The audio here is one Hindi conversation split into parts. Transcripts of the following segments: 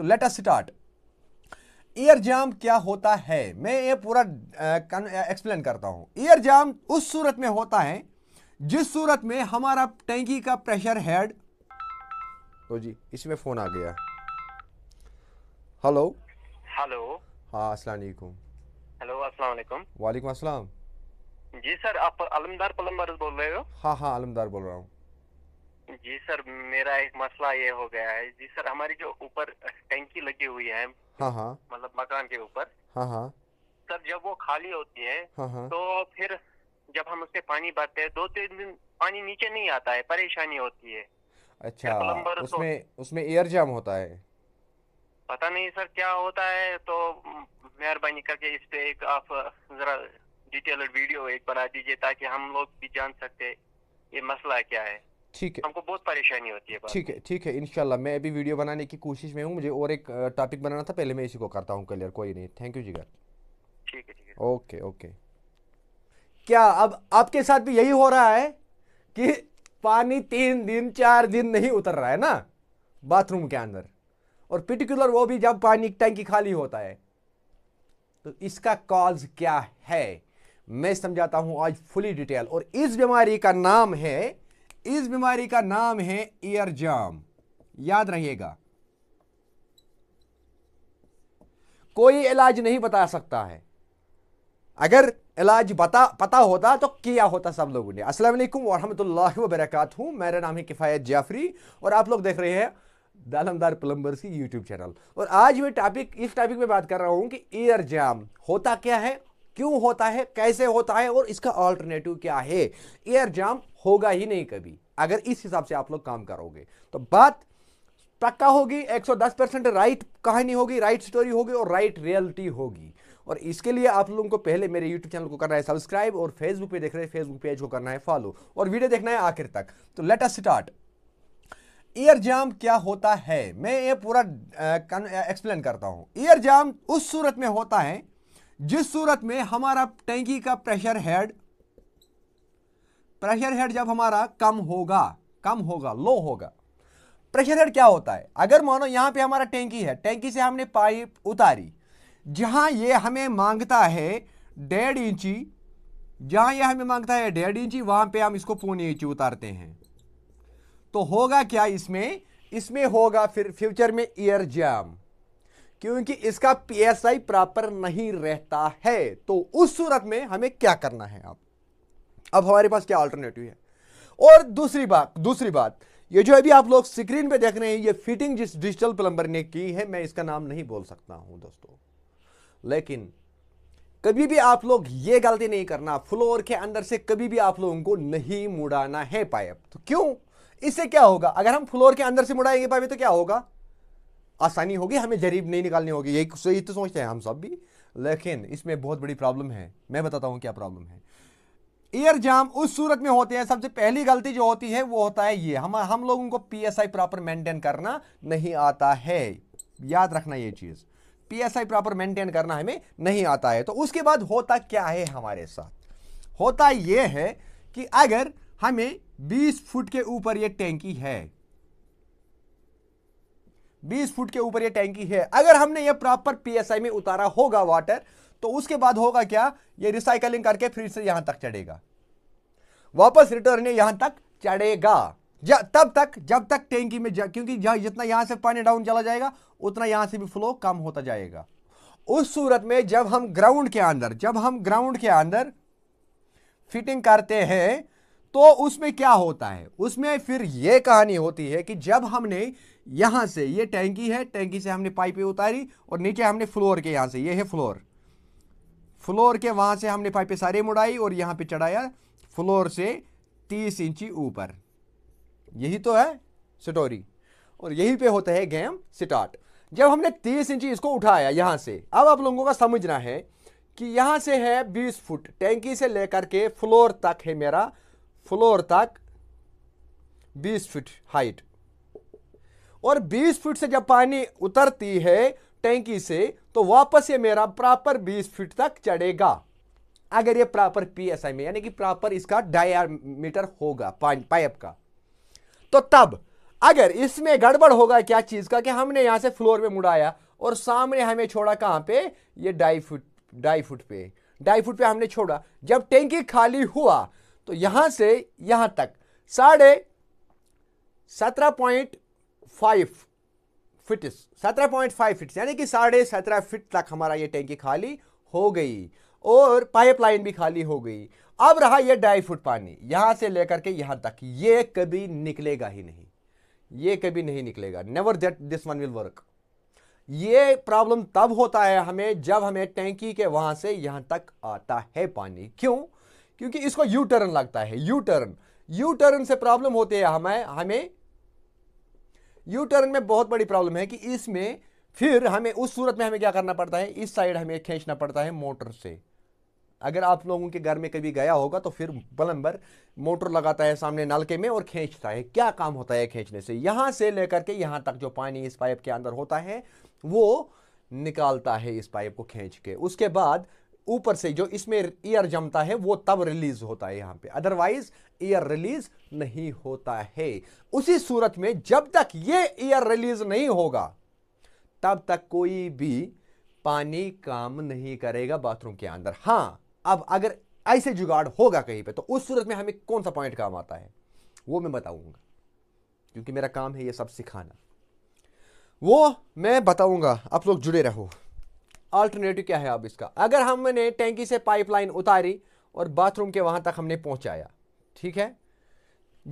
तो let us start air jam क्या होता है मैं ये पूरा एक्सप्लेन करता हूं एयर जाम उस सूरत में होता है जिस सूरत में हमारा टैंकी का प्रेशर हेड तो जी इसमें फ़ोन आ गया हेलो हेलो हाँ अस्सलाम वालेकुम हेलो अस्सलाम वालेकुम वालेकुम अस्सलाम जी सर आप अलमदार प्लम्बर बोल रहे हो हाँ हाँ अलमदार बोल रहा हूँ जी सर मेरा एक मसला ये हो गया है जी सर हमारी जो ऊपर टंकी लगी हुई है हाँ, हाँ। मतलब मकान के ऊपर हाँ, सर जब वो खाली होती है तो फिर जब हम उससे पानी भरते हैं दो तीन दिन पानी नीचे नहीं आता है परेशानी होती है अच्छा तो उसमें उसमें एयर जाम होता है पता नहीं सर क्या होता है तो मेहरबानी करके इस पे एक आप जरा डिटेल वीडियो एक बना दीजिए ताकि हम लोग भी जान सकते ये मसला क्या है ठीक है हमको बहुत परेशानी होती है ठीक है ठीक है इनशाला मैं अभी वीडियो बनाने की कोशिश में हूँ मुझे और एक टॉपिक बनाना था पहले मैं इसी को करता हूँ क्लियर कोई नहीं थैंक यू जिगर ठीक है ठीक है ओके ओके क्या अब आपके साथ भी यही हो रहा है कि पानी तीन दिन चार दिन नहीं उतर रहा है ना बाथरूम के अंदर और पर्टिकुलर वो भी जब पानी टैंकी खाली होता है तो इसका कॉज क्या है मैं समझाता हूं आज फुली डिटेल और इस बीमारी का नाम है इस बीमारी का नाम है ईयर जाम याद रहिएगा कोई इलाज नहीं बता सकता है अगर इलाज बता पता होता तो किया होता सब लोगों ने असल वरहमत वरहमतुल्लाह वबरकत हूँ मेरा नाम है किफ़ायत जाफरी और आप लोग देख रहे हैं दालमदार प्लम्बर्स की यूट्यूब चैनल और आज मैं टॉपिक इस टॉपिक में बात कर रहा हूँ कि एयर जाम होता क्या है क्यों होता है कैसे होता है और इसका ऑल्टरनेटिव क्या है एयर जाम होगा ही नहीं कभी अगर इस हिसाब से आप लोग काम करोगे तो बात पक्का होगी 110 परसेंट राइट कहानी होगी राइट स्टोरी होगी और राइट रियलिटी होगी और इसके लिए आप लोगों को पहले मेरे यूट्यूब चैनल को करना है सब्सक्राइब और फेसबुक पे देख रहे हैं फेसबुक पेज को करना है फॉलो और वीडियो देखना है आखिर तक तो let us start air jam क्या होता है मैं ये पूरा एक्सप्लेन करता हूं एयर जाम उस सूरत में होता है जिस सूरत में हमारा टैंकी का प्रेशर हेड प्रेशर हेड जब हमारा कम होगा कम होगा लो होगा प्रेशर हेड क्या होता है अगर मानो यहां पे हमारा टैंकी है टैंकी से हमने पाइप उतारी जहां ये हमें मांगता है डेढ़ इंची जहां ये हमें मांगता है डेढ़ इंची वहां पे हम इसको पौने इंची उतारते हैं तो होगा क्या इसमें इसमें होगा फिर फ्यूचर में ईयर जैम क्योंकि इसका पीएसआई प्रॉपर नहीं रहता है तो उस सूरत में हमें क्या करना है आप अब हमारे पास क्या ऑल्टरनेटिव है और दूसरी बात दूसरी बात ये जो अभी आप लोग स्क्रीन पे देख रहे हैं ये फिटिंग जिस डिजिटल प्लम्बर ने की है मैं इसका नाम नहीं बोल सकता हूं दोस्तों लेकिन कभी भी आप लोग ये गलती नहीं करना फ्लोर के अंदर से कभी भी आप लोगों को नहीं मुड़ाना है पाइप तो क्यों इससे क्या होगा अगर हम फ्लोर के अंदर से मुड़ाएंगे पाइप तो क्या होगा आसानी होगी हमें जरीब नहीं निकालनी होगी यही तो, यही तो सोचते हैं हम सब भी लेकिन इसमें बहुत बड़ी प्रॉब्लम है मैं बताता हूँ क्या प्रॉब्लम है एयर जाम उस सूरत में होते हैं सबसे पहली गलती जो होती है वो होता है ये हम हम लोगों को पीएसआई प्रॉपर मेंटेन करना नहीं आता है याद रखना ये चीज़ पीएसआई प्रॉपर मेंटेन करना हमें नहीं आता है तो उसके बाद होता क्या है हमारे साथ होता ये है कि अगर हमें 20 फुट के ऊपर ये टैंकी है 20 फुट के ऊपर ये टैंकी है अगर हमने ये प्रॉपर पीएसआई में उतारा होगा वाटर तो उसके बाद होगा क्या ये रिसाइकलिंग करके फिर से यहां तक चढ़ेगा वापस रिटर्न यहां तक चढ़ेगा तब तक जब तक टैंकी में क्योंकि जितना यहां से पानी डाउन चला जाएगा उतना यहां से भी फ्लो कम होता जाएगा उस सूरत में जब हम ग्राउंड के अंदर जब हम ग्राउंड के अंदर फिटिंग करते हैं तो उसमें क्या होता है उसमें फिर ये कहानी होती है कि जब हमने यहाँ से ये टैंकी है टैंकी से हमने पाइपें उतारी और नीचे हमने फ्लोर के यहाँ से ये है फ्लोर फ्लोर के वहाँ से हमने पाइपें सारे मुड़ाई और यहाँ पे चढ़ाया फ्लोर से तीस इंची ऊपर यही तो है स्टोरी और यही पे होता है गेम स्टार्ट जब हमने तीस इंची इसको उठाया यहाँ से अब आप लोगों का समझना है कि यहाँ से है बीस फुट टैंकी से लेकर के फ्लोर तक है मेरा फ्लोर तक 20 फीट हाइट और 20 फीट से जब पानी उतरती है टैंकी से तो वापस ये मेरा प्रॉपर 20 फीट तक चढ़ेगा अगर ये प्रॉपर पी एस आई में यानी कि प्रॉपर इसका डायमीटर होगा पाइप का तो तब अगर इसमें गड़बड़ होगा क्या चीज़ का कि हमने यहां से फ्लोर में मुड़ाया और सामने हमें छोड़ा कहां पे ये ढाई फुट ढाई फुट पे ढाई फुट पे हमने छोड़ा जब टैंकी खाली हुआ तो यहां से यहां तक साढ़े सत्रह पॉइंट फाइव फिट सत्रह पॉइंट फाइव फिट यानी कि साढ़े सत्रह फिट तक हमारा ये टैंकी खाली हो गई और पाइपलाइन भी खाली हो गई अब रहा ये ढाई फुट पानी यहां से लेकर के यहां तक ये कभी निकलेगा ही नहीं ये कभी नहीं निकलेगा never that this one will work ये प्रॉब्लम तब होता है हमें जब हमें टैंकी के वहां से यहां तक आता है पानी क्यों क्योंकि इसको यू टर्न लगता है यू टर्न यू टर्न से प्रॉब्लम होती है हमें हमें यू टर्न में बहुत बड़ी प्रॉब्लम है कि इसमें फिर हमें उस सूरत में हमें क्या करना पड़ता है इस साइड हमें खींचना पड़ता है मोटर से अगर आप लोगों के घर में कभी गया होगा तो फिर प्लम्बर मोटर लगाता है सामने नलके में और खींचता है क्या काम होता है खींचने से यहां से लेकर के यहां तक जो पानी इस पाइप के अंदर होता है वो निकालता है इस पाइप को खींच के उसके बाद ऊपर से जो इसमें ईयर जमता है वो तब रिलीज होता है यहां पे अदरवाइज ईयर रिलीज नहीं होता है उसी सूरत में जब तक ये ईयर रिलीज नहीं होगा तब तक कोई भी पानी काम नहीं करेगा बाथरूम के अंदर हां अब अगर ऐसे जुगाड़ होगा कहीं पे तो उस सूरत में हमें कौन सा पॉइंट काम आता है वो मैं बताऊंगा क्योंकि मेरा काम है ये सब सिखाना वो मैं बताऊंगा आप लोग जुड़े रहो अल्टरनेटिव क्या है अब इसका अगर हमने टैंकी से पाइपलाइन उतारी और बाथरूम के वहां तक हमने पहुंचाया ठीक है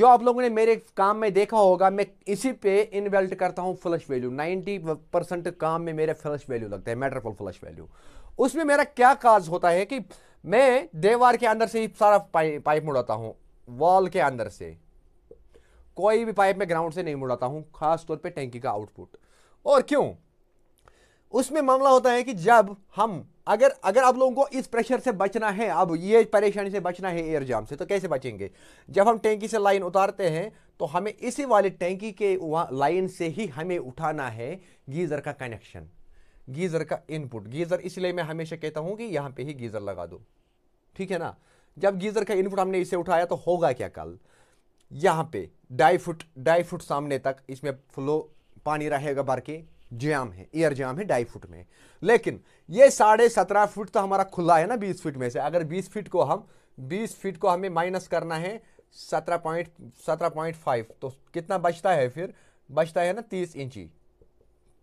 जो आप लोगों ने मेरे काम में देखा होगा मैं इसी पे इन्वेल्ट करता हूं फ्लश वैल्यू 90 परसेंट काम में मेरे फ्लश वैल्यू लगता है मेट्रोपोल फ्लश वैल्यू उसमें मेरा क्या काज होता है कि मैं देवार के अंदर से ही सारा पाइप मुड़ाता हूं वॉल के अंदर से कोई भी पाइप में ग्राउंड से नहीं मुड़ाता हूं खासतौर पर टैंकी का आउटपुट और क्यों उसमें मामला होता है कि जब हम अगर अगर आप लोगों को इस प्रेशर से बचना है अब ये परेशानी से बचना है एयर जाम से तो कैसे बचेंगे जब हम टैंकी से लाइन उतारते हैं तो हमें इसी वाले टैंकी के लाइन से ही हमें उठाना है गीज़र का कनेक्शन गीज़र का इनपुट गीज़र इसलिए मैं हमेशा कहता हूँ कि यहाँ पे ही गीज़र लगा दो ठीक है ना जब गीज़र का इनपुट हमने इसे उठाया तो होगा क्या कल यहाँ पे डाई फुट डाई फुट सामने तक इसमें फ्लो पानी रहेगा भर के जाम है एयर जाम है ढाई फुट में लेकिन ये साढ़े सत्रह फुट तो हमारा खुला है ना बीस फीट में से अगर बीस फीट को हम बीस फीट को हमें माइनस करना है सत्रह पॉइंट सत्रह पॉइंट फाइव तो कितना बचता है फिर बचता है ना तीस इंची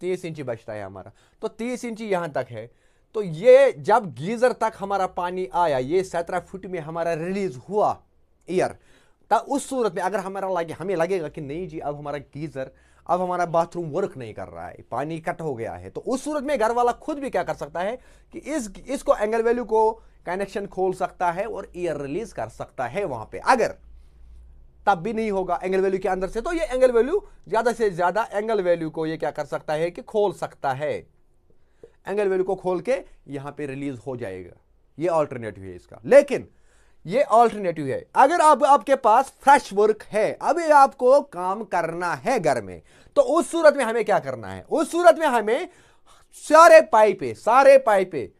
तीस इंची बचता है हमारा तो तीस इंची यहाँ तक है तो ये जब गीज़र तक हमारा पानी आया ये सत्रह फुट में हमारा रिलीज हुआ एयर तब तो उस सूरत में अगर हमारा लगे हमें लगेगा कि नहीं जी अब हमारा गीज़र अब हमारा बाथरूम वर्क नहीं कर रहा है पानी कट हो गया है तो उस सूरत में घर वाला खुद भी क्या कर सकता है कि इस इसको एंगल वैल्यू को कनेक्शन खोल सकता है और ईयर रिलीज कर सकता है वहां पे अगर तब भी नहीं होगा एंगल वैल्यू के अंदर से तो ये एंगल वैल्यू ज्यादा से ज्यादा एंगल वैल्यू को ये क्या कर सकता है कि खोल सकता है एंगल वैल्यू को खोल के यहां पे रिलीज हो जाएगा ये ऑल्टरनेटिव है इसका लेकिन ये ऑल्टरनेटिव है अगर अब आप, आपके पास फ्रेश वर्क है अभी आपको काम करना है घर में तो उस सूरत में हमें क्या करना है उस सूरत में हमें सारे पाइपे सारे पाइपे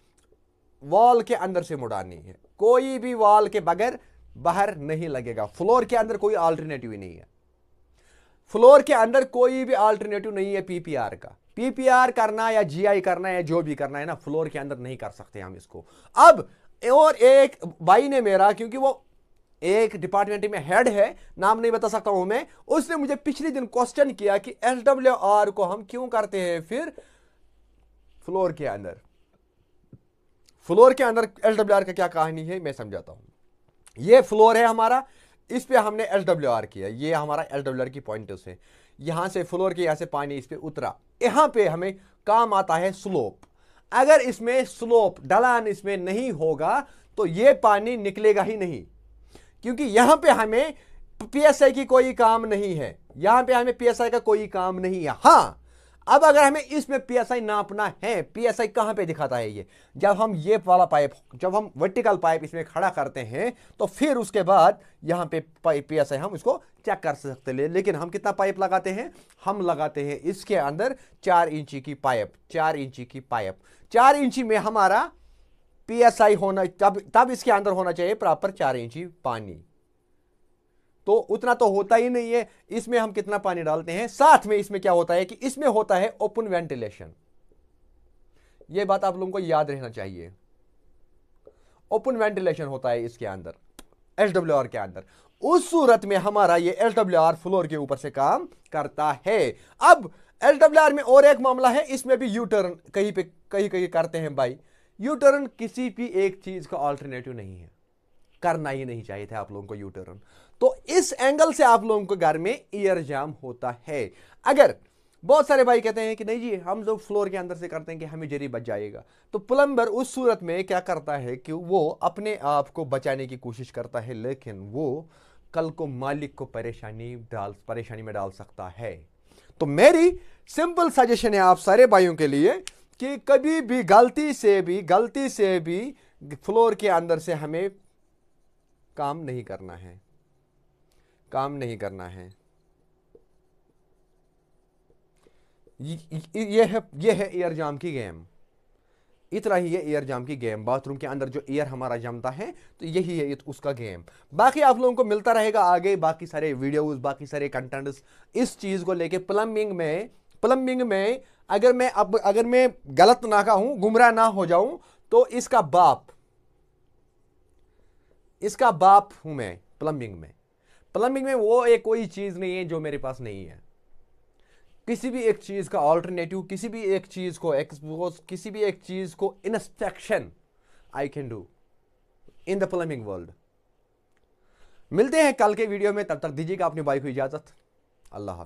वॉल के अंदर से मुड़ानी है कोई भी वॉल के बगैर बाहर नहीं लगेगा फ्लोर के अंदर कोई ऑल्टरनेटिव नहीं है फ्लोर के अंदर कोई भी ऑल्टरनेटिव नहीं है पीपीआर का पीपीआर करना या जीआई करना या जो भी करना है ना फ्लोर के अंदर नहीं कर सकते हम इसको अब और एक भाई ने मेरा क्योंकि वो एक डिपार्टमेंट में हेड है नाम नहीं बता सकता हूं मैं उसने मुझे पिछले दिन क्वेश्चन किया कि एस डब्ल्यू आर को हम क्यों करते हैं फिर फ्लोर के अंदर फ्लोर के अंदर एस डब्ल्यू आर का क्या कहानी है मैं समझाता हूं ये फ्लोर है हमारा इस पे हमने एस डब्ल्यू आर किया ये हमारा एस डब्ल्यू आर की पॉइंट है यहां से फ्लोर के यहां से पानी इस पर उतरा यहां पर हमें काम आता है स्लोप अगर इसमें स्लोप डलान इसमें नहीं होगा तो ये पानी निकलेगा ही नहीं क्योंकि यहां पे हमें पीएसआई की कोई काम नहीं है यहां पे हमें पीएसआई का कोई काम नहीं है हां अब अगर हमें इसमें पी एस आई नापना है पी एस आई कहाँ पर दिखाता है ये जब हम ये वाला पाइप जब हम वर्टिकल पाइप इसमें खड़ा करते हैं तो फिर उसके बाद यहाँ पे पी एस आई हम उसको चेक कर सकते हैं लेकिन हम कितना पाइप लगाते हैं हम लगाते हैं इसके अंदर चार इंची की पाइप चार इंची की पाइप चार इंची में हमारा पी एस आई होना तब तब इसके अंदर होना चाहिए प्रॉपर चार इंची पानी तो उतना तो होता ही नहीं है इसमें हम कितना पानी डालते हैं साथ में इसमें क्या होता है कि इसमें होता है ओपन वेंटिलेशन यह बात आप लोगों को याद रहना चाहिए ओपन वेंटिलेशन होता है इसके अंदर एच के अंदर उस सूरत में हमारा ये एच फ्लोर के ऊपर से काम करता है अब एच में और एक मामला है इसमें भी यू टर्न कहीं पे कहीं कहीं करते हैं भाई यू टर्न किसी भी एक चीज का ऑल्टरनेटिव नहीं है करना ही नहीं चाहिए था आप लोगों को यू टर्न तो इस एंगल से आप लोगों को घर में ईयर जाम होता है अगर बहुत सारे भाई कहते हैं कि नहीं जी हम लोग फ्लोर के अंदर से करते हैं कि हमें जरी बच जाएगा तो प्लम्बर उस सूरत में क्या करता है कि वो अपने आप को बचाने की कोशिश करता है लेकिन वो कल को मालिक को परेशानी डाल परेशानी में डाल सकता है तो मेरी सिंपल सजेशन है आप सारे भाइयों के लिए कि कभी भी गलती से भी गलती से भी फ्लोर के अंदर से हमें काम नहीं करना है काम नहीं करना है ये है ये है एयर जाम की गेम इतना ही है एयर जाम की गेम बाथरूम के अंदर जो एयर हमारा जमता है तो यही है उसका गेम बाकी आप लोगों को मिलता रहेगा आगे बाकी सारे वीडियोस बाकी सारे कंटेंट्स इस चीज़ को लेके प्लम्बिंग में प्लम्बिंग में अगर मैं अब अगर मैं गलत ना कहूं गुमराह ना हो जाऊं तो इसका बाप इसका बाप हूं मैं प्लम्बिंग में प्लम्बिंग में वो एक कोई चीज़ नहीं है जो मेरे पास नहीं है किसी भी एक चीज़ का ऑल्टरनेटिव किसी भी एक चीज़ को एक्सपोज किसी भी एक चीज़ को inspection I can do in the plumbing world मिलते हैं कल के वीडियो में तब तक दीजिएगा अपनी बाइक को इजाज़त अल्लाह हाफि